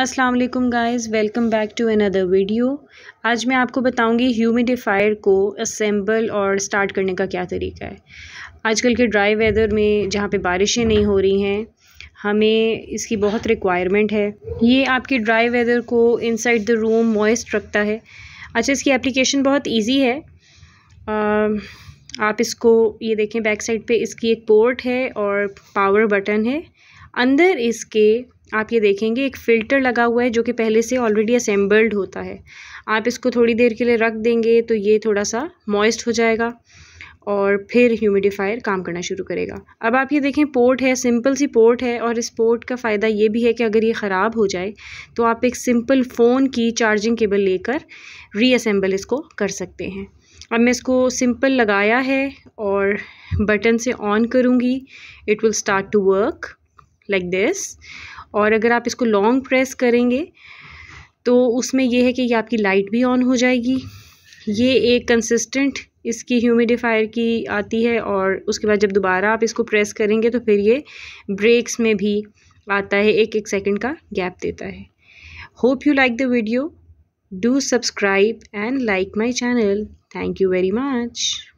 अस्सलाम वालेकुम guys welcome back to another video आज मैं आपको बताऊंगी ह्यूमिडिफायर को असेंबल और स्टार्ट करने का क्या तरीका है आजकल के ड्राई वेदर में जहाँ पे बारिशें नहीं हो रही हैं हमें इसकी बहुत रिक्वायरमेंट है ये आपके ड्राई वेदर को इनसाइड द रूम मॉइस्ट रखता है अच्छा इसकी एप्लीकेशन बहुत ईजी है आ, आप इसको ये देखें बैक साइड पर इसकी एक पोर्ट है और पावर बटन है अंदर इसके आप ये देखेंगे एक फ़िल्टर लगा हुआ है जो कि पहले से ऑलरेडी असेंबल्ड होता है आप इसको थोड़ी देर के लिए रख देंगे तो ये थोड़ा सा मॉइस्ट हो जाएगा और फिर ह्यूमिडिफायर काम करना शुरू करेगा अब आप ये देखें पोर्ट है सिंपल सी पोर्ट है और इस पोर्ट का फ़ायदा ये भी है कि अगर ये ख़राब हो जाए तो आप एक सिंपल फ़ोन की चार्जिंग केबल लेकर रीअसेंबल इसको कर सकते हैं अब मैं इसको सिंपल लगाया है और बटन से ऑन करूँगी it will start to work like this और अगर आप इसको लॉन्ग प्रेस करेंगे तो उसमें यह है कि ये आपकी लाइट भी ऑन हो जाएगी ये एक कंसिस्टेंट इसकी ह्यूमिडिफायर की आती है और उसके बाद जब दोबारा आप इसको प्रेस करेंगे तो फिर ये ब्रेक्स में भी आता है एक एक सेकंड का गैप देता है hope you like the video do subscribe and like my channel thank you very much